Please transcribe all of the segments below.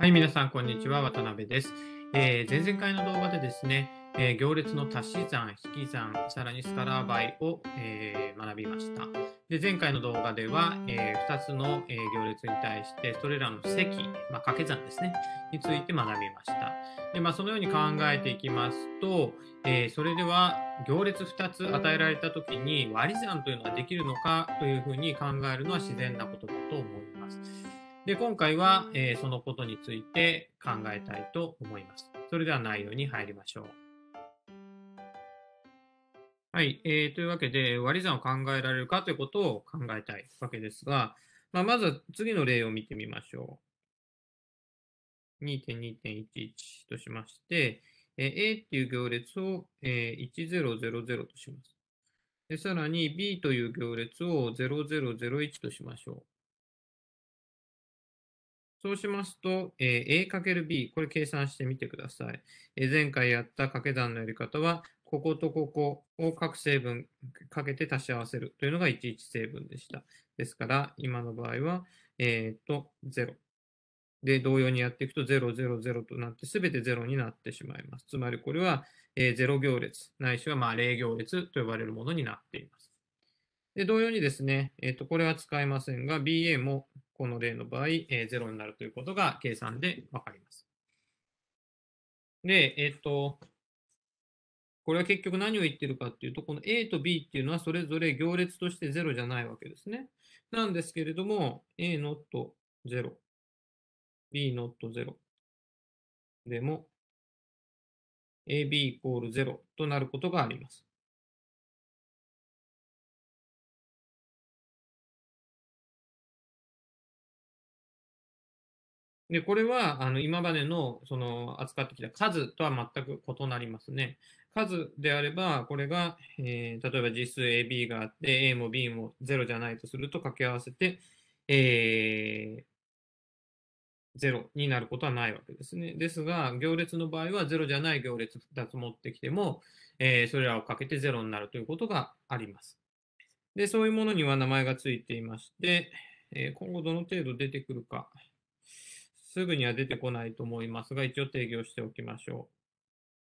はい、皆さん、こんにちは。渡辺です。えー、前々回の動画でですね、えー、行列の足し算、引き算、さらにスカラー倍を、えー、学びました。で、前回の動画では、え2つの、え行列に対して、それらの積、まあ、掛け算ですね、について学びました。で、まあ、そのように考えていきますと、えそれでは、行列2つ与えられた時に割り算というのができるのかというふうに考えるのは自然なことだと思います。で、今回は、えー、そのことについて考えたいと思います。それでは内容に入りましょう。はい、えー、というわけで、割り算を考えられるかということを考えたいわけですが、まあ、まずは次の例を見てみましょう。2.2.11としまして、えー、A っていう行列を、えー、1000とします。でさらに B という行列を0001としましょう。そうしますと、えー、a×b、これ計算してみてください。えー、前回やった掛け算のやり方は、こことここを各成分かけて足し合わせるというのが11成分でした。ですから、今の場合は、えっ、と、0。で、同様にやっていくと、0、0、0となって、すべて0になってしまいます。つまり、これは、えー、0行列、ないしは、まあ、0行列と呼ばれるものになっています。で同様にですね、えー、とこれは使えませんが、BA もこの例の場合、えー、0になるということが計算で分かります。で、えっ、ー、と、これは結局何を言ってるかっていうと、この A と B っていうのはそれぞれ行列として0じゃないわけですね。なんですけれども、A ノット0、B ノット0でも AB イコール0となることがあります。で、これは、あの、今までの、その、扱ってきた数とは全く異なりますね。数であれば、これが、えー、例えば実数 AB があって、A も B も0じゃないとすると掛け合わせて、えー、0になることはないわけですね。ですが、行列の場合は0じゃない行列2つ持ってきても、えー、それらをかけて0になるということがあります。で、そういうものには名前がついていまして、え今後どの程度出てくるか。すぐには出てこないと思いますが、一応定義をしておきましょ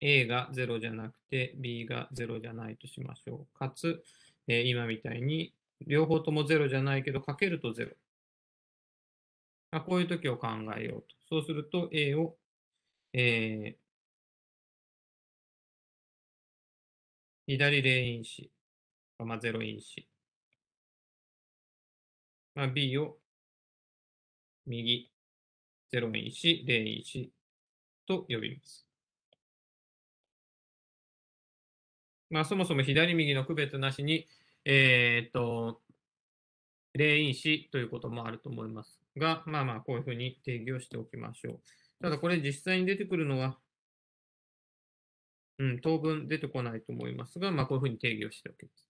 う。A が0じゃなくて B が0じゃないとしましょう。かつ、えー、今みたいに両方とも0じゃないけど、かけると0。まあ、こういう時を考えようと。そうすると A を、えー、左0因子、まあ、0因子。まあ、B を右01、01と呼びます。まあ、そもそも左右の区別なしに、えー、っと、霊因子ということもあると思いますが、まあまあ、こういうふうに定義をしておきましょう。ただ、これ実際に出てくるのは、うん、当分出てこないと思いますが、まあ、こういうふうに定義をしておきます。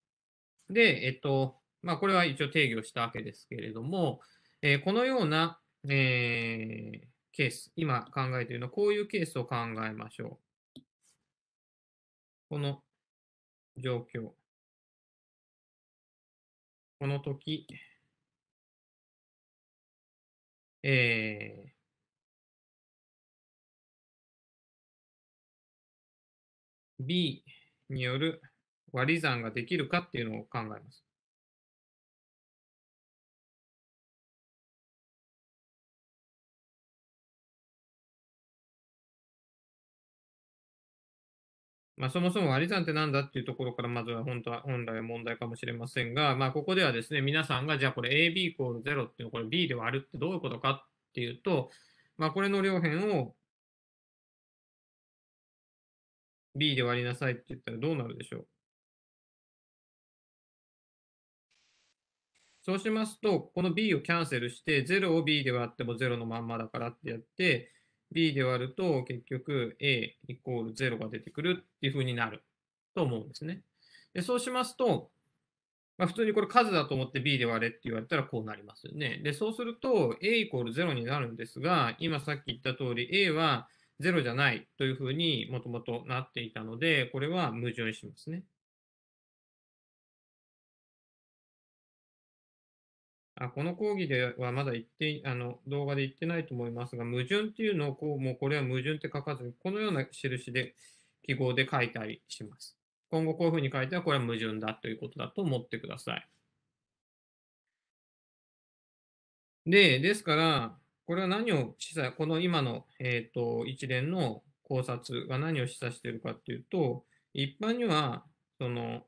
で、えっと、まあ、これは一応定義をしたわけですけれども、えー、このようなえー、ケース、今考えているのは、こういうケースを考えましょう。この状況。この時、えー、B による割り算ができるかっていうのを考えます。まあ、そもそも割り算ってなんだっていうところから、まずは本当は、本来は問題かもしれませんが、まあ、ここではですね、皆さんが、じゃあこれ AB コール0っていうのをこれ B で割るってどういうことかっていうと、まあ、これの両辺を B で割りなさいって言ったらどうなるでしょうそうしますと、この B をキャンセルして、0を B で割っても0のまんまだからってやって、b で割ると結局 a イコール0が出てくるっていう風になると思うんですね。でそうしますと、まあ、普通にこれ数だと思って b で割れって言われたらこうなりますよね。で、そうすると a イコール0になるんですが、今さっき言った通り a は0じゃないというふうにもともとなっていたので、これは矛盾しますね。あこの講義ではまだ言ってあの動画で言ってないと思いますが、矛盾っていうのをこう、もうこれは矛盾って書かずに、このような印で、記号で書いたりします。今後こういうふうに書いたら、これは矛盾だということだと思ってください。で、ですから、これは何を示唆、この今の、えーと、と一連の考察が何を示唆しているかっていうと、一般には、その、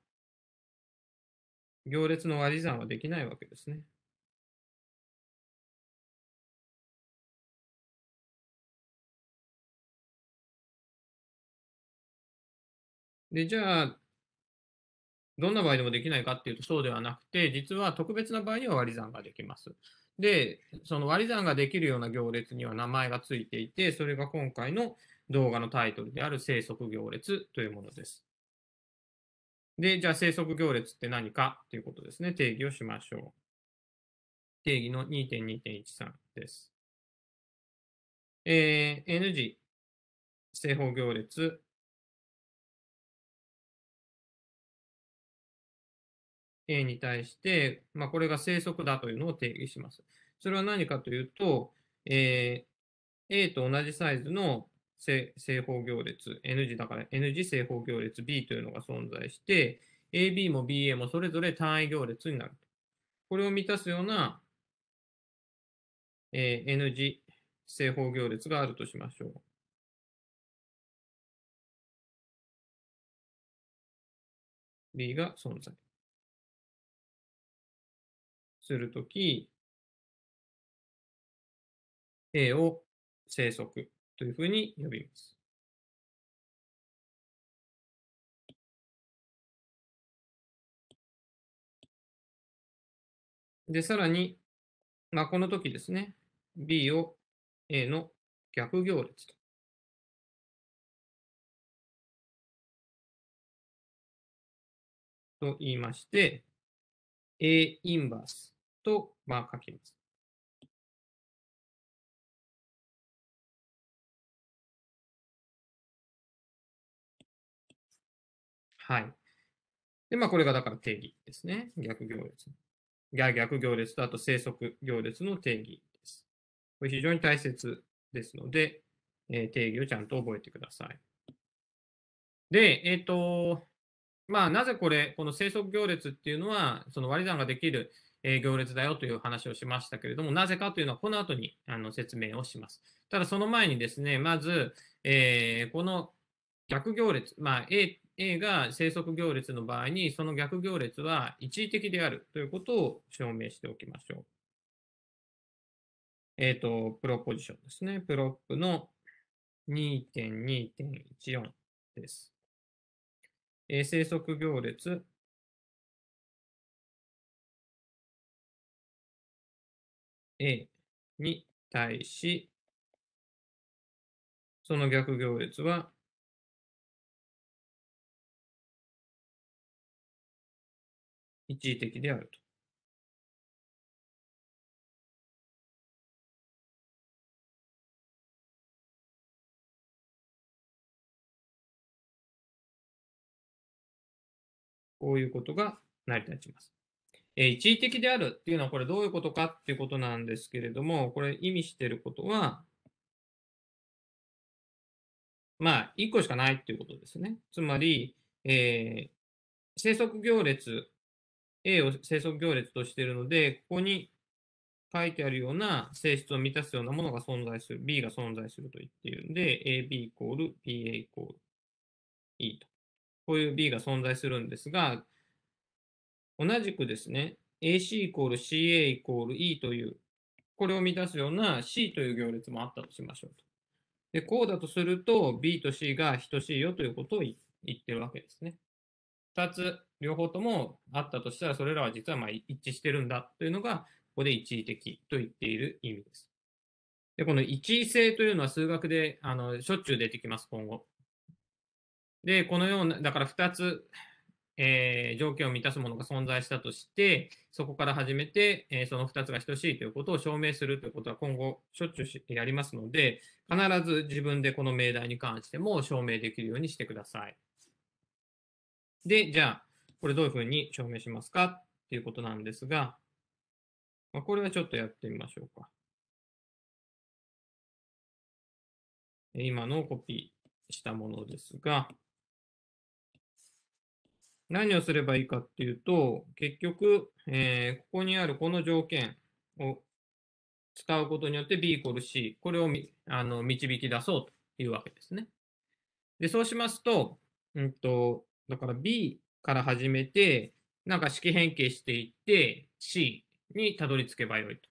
行列の割り算はできないわけですね。で、じゃあ、どんな場合でもできないかっていうとそうではなくて、実は特別な場合には割り算ができます。で、その割り算ができるような行列には名前がついていて、それが今回の動画のタイトルである生息行列というものです。で、じゃあ生息行列って何かということですね。定義をしましょう。定義の2.2.13です。えー、n 字、正方行列に対して、まあ、これが生息だというのを定義します。それは何かというと、えー、A と同じサイズの正方行列、N 字だから N 字正方行列 B というのが存在して、AB も BA もそれぞれ単位行列になる。これを満たすような、えー、N 字正方行列があるとしましょう。B が存在。するとき、A を生息というふうに呼びます。で、さらに、まあ、この時ですね、B を A の逆行列と。と言いまして、A インバースと、まあ、書きます。はい。で、まあ、これがだから定義ですね。逆行列。逆行列と、あと生息行列の定義です。これ非常に大切ですので、えー、定義をちゃんと覚えてください。で、えっ、ー、と、まあ、なぜこれ、この生息行列っていうのは、その割り算ができるえ行列だよという話をしましたけれども、なぜかというのはこの後にあの説明をします。ただその前にですね、まず、えー、この逆行列、まあ A、A が生息行列の場合に、その逆行列は一時的であるということを証明しておきましょう。えっ、ー、と、プロポジションですね。プロップの2.2.14です。えー、生息行列 A に対し、その逆行列は、一時的であると。こういうことが成り立ちます。え一時的であるっていうのはこれどういうことかっていうことなんですけれども、これ意味してることは、まあ、1個しかないっていうことですね。つまり、えー、生息行列、A を生息行列としているので、ここに書いてあるような性質を満たすようなものが存在する、B が存在すると言っているので、AB イコール PA イコール E と。こういう B が存在するんですが、同じくですね、AC イコール CA イコール E という、これを満たすような C という行列もあったとしましょうと。で、こうだとすると B と C が等しいよということを言ってるわけですね。二つ、両方ともあったとしたら、それらは実はま一致してるんだというのが、ここで一位的と言っている意味です。で、この一位性というのは数学であのしょっちゅう出てきます、今後。で、このような、だから二つえー、条件を満たすものが存在したとして、そこから始めて、えー、その2つが等しいということを証明するということは今後しょっちゅうやりますので、必ず自分でこの命題に関しても証明できるようにしてください。で、じゃあ、これどういうふうに証明しますかっていうことなんですが、まあ、これはちょっとやってみましょうか。今のコピーしたものですが、何をすればいいかっていうと、結局、えー、ここにあるこの条件を使うことによって B イコール C、これをあの導き出そうというわけですね。で、そうしますと、うんと、だから B から始めて、なんか式変形していって C にたどり着けばよいと。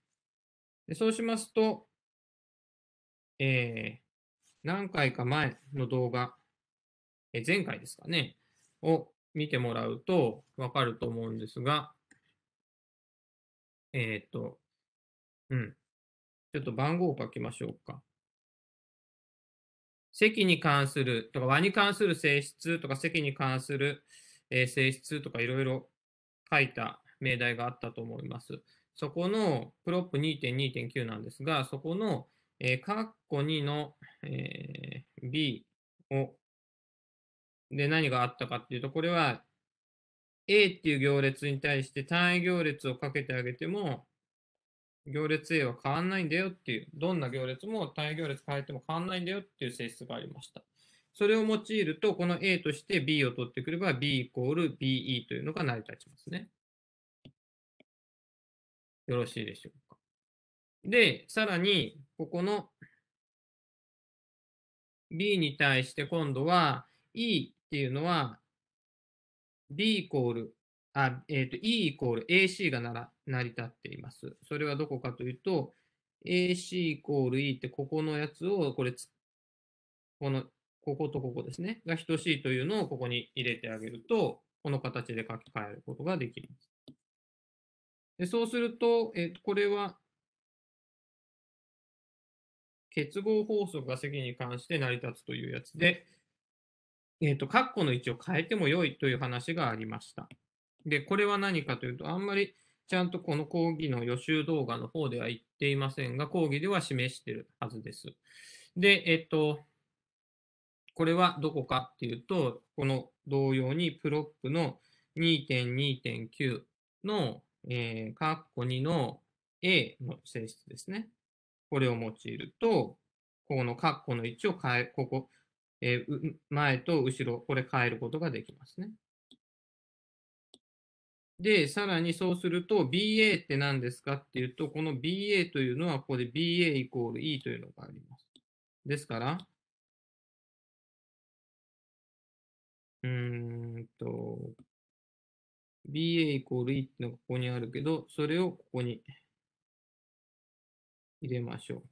でそうしますと、えー、何回か前の動画、え前回ですかね、を見てもらうと分かると思うんですが、えっ、ー、と、うん。ちょっと番号を書きましょうか。席に関するとか和に関する性質とか席に関する、え性質とかいろいろ書いた命題があったと思います。そこのプロップ2.2.9なんですが、そこの、えー、カッコ2の、えー、B をで、何があったかっていうと、これは A っていう行列に対して単位行列をかけてあげても、行列 A は変わんないんだよっていう、どんな行列も単位行列変えても変わんないんだよっていう性質がありました。それを用いると、この A として B を取ってくれば B イコール BE というのが成り立ちますね。よろしいでしょうか。で、さらに、ここの B に対して今度は E っていうのは、B イコール、あ、えっ、ー、と、E イコール AC がなら成り立っています。それはどこかというと、AC イコール E ってここのやつを、これこの、こことここですね、が等しいというのをここに入れてあげると、この形で書き換えることができます。でそうすると、えー、これは結合法則が席に関して成り立つというやつで、えっ、ー、と、括弧の位置を変えても良いという話がありました。で、これは何かというと、あんまりちゃんとこの講義の予習動画の方では言っていませんが、講義では示しているはずです。で、えっ、ー、と、これはどこかっていうと、この同様にプロップの2.2.9の、えー、括弧2の A の性質ですね。これを用いると、この括弧の位置を変え、ここ、えー、前と後ろ、これ変えることができますね。で、さらにそうすると、BA って何ですかっていうと、この BA というのは、ここで BA イコール E というのがあります。ですから、うーんと、BA イコール E っていうのがここにあるけど、それをここに入れましょう。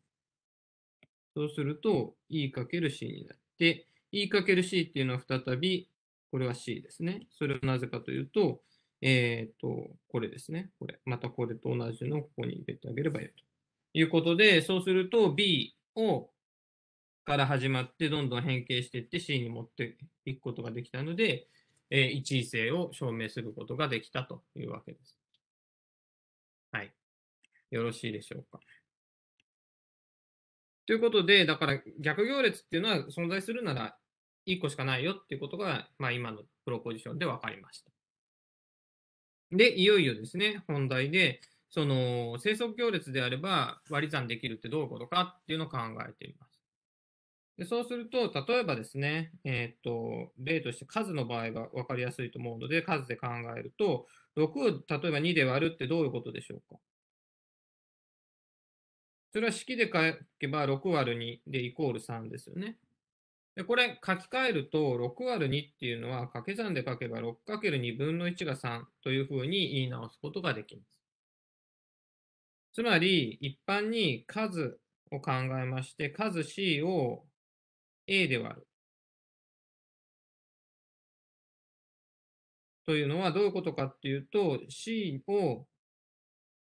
そうすると、E かける C になる。で、E×C っていうのは再び、これは C ですね。それはなぜかというと、えっ、ー、と、これですね。これ。またこれと同じのをここに入れてあげればいいということで、そうすると B をから始まって、どんどん変形していって C に持っていくことができたので、えー、1位性を証明することができたというわけです。はい。よろしいでしょうか。ということで、だから逆行列っていうのは存在するなら1個しかないよっていうことが、まあ、今のプロポジションで分かりました。で、いよいよですね、本題で、その生息行列であれば割り算できるってどういうことかっていうのを考えています。でそうすると、例えばですね、えっ、と、例として数の場合が分かりやすいと思うので、数で考えると、6を例えば2で割るってどういうことでしょうかそれは式で書けば6割2でイコール3ですよね。で、これ書き換えると6割2っていうのは掛け算で書けば 6×2 分の1が3というふうに言い直すことができます。つまり、一般に数を考えまして、数 C を A で割る。というのはどういうことかっていうと、C を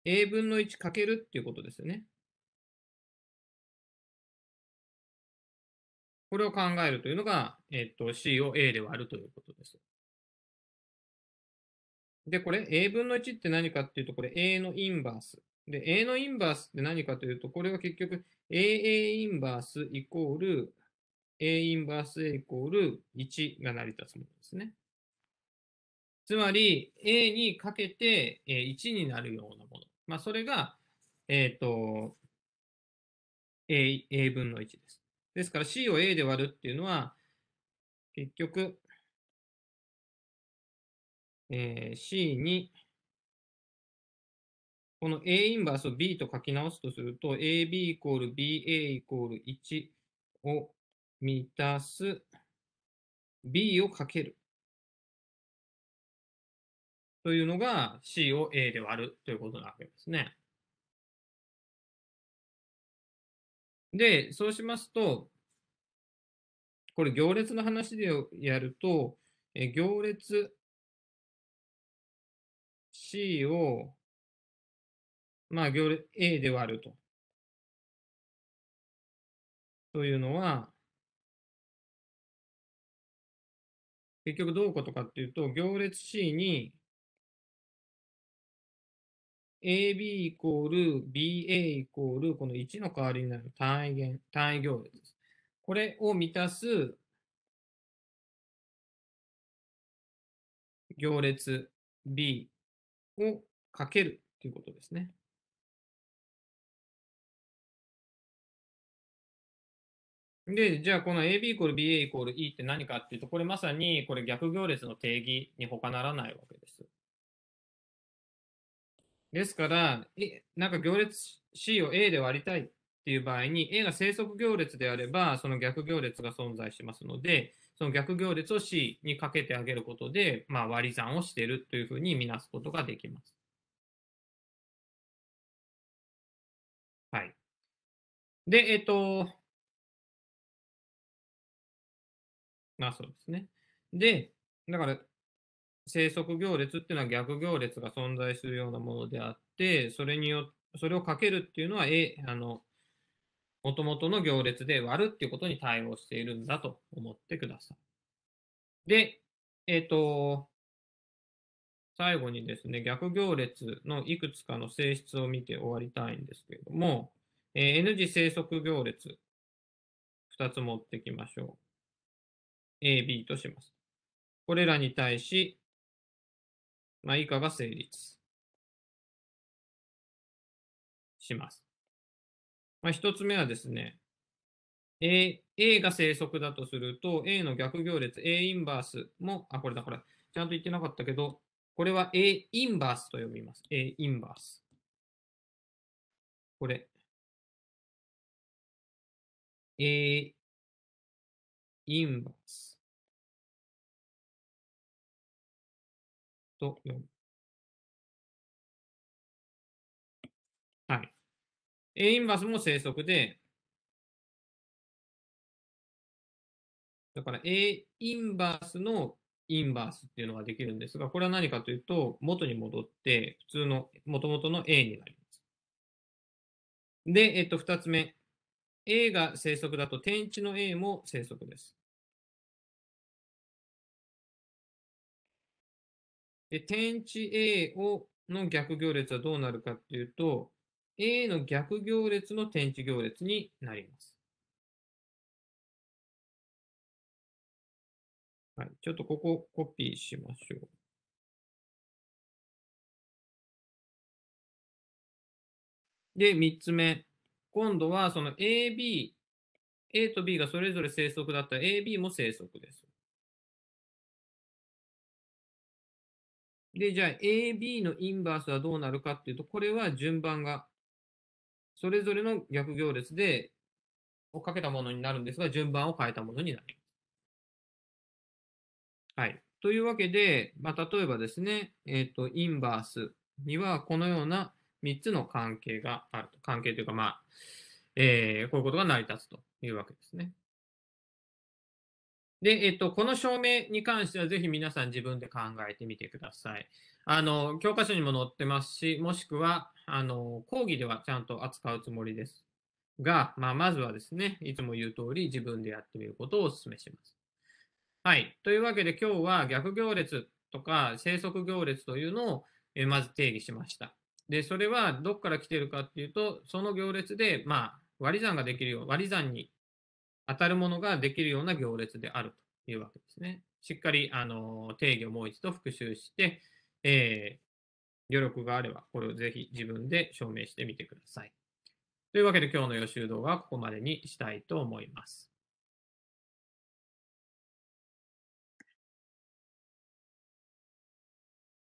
A 分の1かけるっていうことですよね。これを考えるというのが、えっと、C を A で割るということです。で、これ A 分の1って何かっていうと、これ A のインバース。で、A のインバースって何かというと、これは結局 AA インバースイコール A インバース A イコール1が成り立つものですね。つまり、A にかけて1になるようなもの。まあ、それが、えっ、ー、と、A, A 分の1です。ですから C を A で割るっていうのは、結局、えー、C に、この A インバースを B と書き直すとすると、AB イコール BA イコール1を満たす B をかける。というのが C を A で割るということなわけですね。で、そうしますと、これ行列の話でやると、え行列 C を、まあ行列 A で割ると。というのは、結局どういうことかっていうと、行列 C に AB イコール BA イコールこの1の代わりになる単位元、単位行列です。これを満たす行列 B をかけるということですね。で、じゃあこの AB イコール BA イコール E って何かっていうと、これまさにこれ逆行列の定義に他ならないわけです。ですから、えなんか行列 C を A で割りたいっていう場合に、A が正則行列であれば、その逆行列が存在しますので、その逆行列を C にかけてあげることで、まあ、割り算をしているというふうに見なすことができます。はい。で、えっと、まあそうですね。で、だから、生息行列っていうのは逆行列が存在するようなものであって、それによそれをかけるっていうのは、え、あの、もともとの行列で割るっていうことに対応しているんだと思ってください。で、えっ、ー、と、最後にですね、逆行列のいくつかの性質を見て終わりたいんですけれども、えー、N 字生息行列、二つ持ってきましょう。A、B とします。これらに対し、まあ、以下が成立します。まあ、一つ目はですね、A, A が正則だとすると、A の逆行列 A インバースも、あ、これだ、これ。ちゃんと言ってなかったけど、これは A インバースと呼びます。A インバース。これ。A インバース。と4。はい。A インバースも正則で、だから A インバースのインバースっていうのができるんですが、これは何かというと、元に戻って、普通の、元々の A になります。で、えっと、二つ目。A が正則だと、点値の A も正則です。で、点値 A をの逆行列はどうなるかっていうと、A の逆行列の点値行列になります。はい。ちょっとここコピーしましょう。で、3つ目。今度はその AB、A と B がそれぞれ正則だったら AB も正則です。で、じゃあ AB のインバースはどうなるかっていうと、これは順番が、それぞれの逆行列で、をかけたものになるんですが、順番を変えたものになります。はい。というわけで、まあ、例えばですね、えっ、ー、と、インバースにはこのような3つの関係があると。関係というか、まあ、えー、こういうことが成り立つというわけですね。で、えっと、この証明に関してはぜひ皆さん自分で考えてみてください。あの、教科書にも載ってますし、もしくは、あの、講義ではちゃんと扱うつもりです。が、まあ、まずはですね、いつも言う通り自分でやってみることをお勧めします。はい。というわけで今日は逆行列とか生息行列というのをえまず定義しました。で、それはどこから来てるかっていうと、その行列で、まあ、割り算ができるよう、割り算に当たるものができるような行列であるというわけですね。しっかり、あの定義をもう一度復習して、えー、余力があれば、これをぜひ自分で証明してみてください。というわけで今日の予習動画はここまでにしたいと思います。